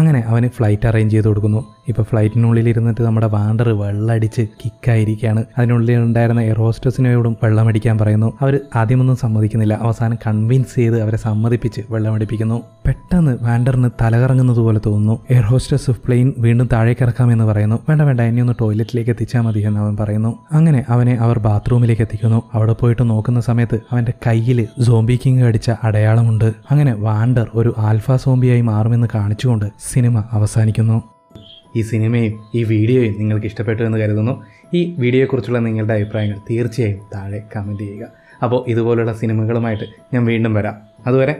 അങ്ങനെ അവന് ഫ്ലൈറ്റ് അറേഞ്ച് ചെയ്ത് കൊടുക്കുന്നു ഇപ്പോൾ ഫ്ലൈറ്റിനുള്ളിൽ ഇരുന്നിട്ട് നമ്മുടെ വാണ്ടർ വെള്ളടിച്ച് കിക്കായിരിക്കുകയാണ് അതിനുള്ളിൽ ഉണ്ടായിരുന്ന എറോസ്റ്റസിനോടും വെള്ളമടിക്കാൻ പറയുന്നു അവർ ആദ്യമൊന്നും സമ്മതിക്കുന്നില്ല അവസാനം കൺവിൻസ് ചെയ്ത് അവരെ സമ്മതിപ്പിച്ച് വെള്ളമടിപ്പിക്കുന്നു പെട്ടെന്ന് വാൻഡറിന് തലകറങ്ങുന്നത് പോലെ തോന്നുന്നു എയർ ഹോസ്റ്റസ് പ്ലെയിൻ വീണ്ടും എന്ന് പറയുന്നു വേണ്ട വേണ്ട എന്നെ ഒന്ന് ടോയ്ലറ്റിലേക്ക് എത്തിച്ചാൽ മതി എന്ന് അവൻ പറയുന്നു അങ്ങനെ അവനെ അവർ ബാത്റൂമിലേക്ക് എത്തിക്കുന്നു അവിടെ പോയിട്ട് നോക്കുന്ന സമയത്ത് അവന്റെ കയ്യിൽ സോംബി കിങ് അടിച്ച അടയാളമുണ്ട് അങ്ങനെ വാൻഡർ ഒരു ആൽഫ സോംബിയായി മാറുമെന്ന് കാണിച്ചുകൊണ്ട് സിനിമ അവസാനിക്കുന്നു ഈ സിനിമയും ഈ വീഡിയോയും നിങ്ങൾക്ക് ഇഷ്ടപ്പെട്ടു എന്ന് കരുതുന്നു ഈ വീഡിയോയെക്കുറിച്ചുള്ള നിങ്ങളുടെ അഭിപ്രായങ്ങൾ തീർച്ചയായും താഴെ കമൻറ്റ് ചെയ്യുക അപ്പോൾ ഇതുപോലുള്ള സിനിമകളുമായിട്ട് ഞാൻ വീണ്ടും വരാം അതുവരെ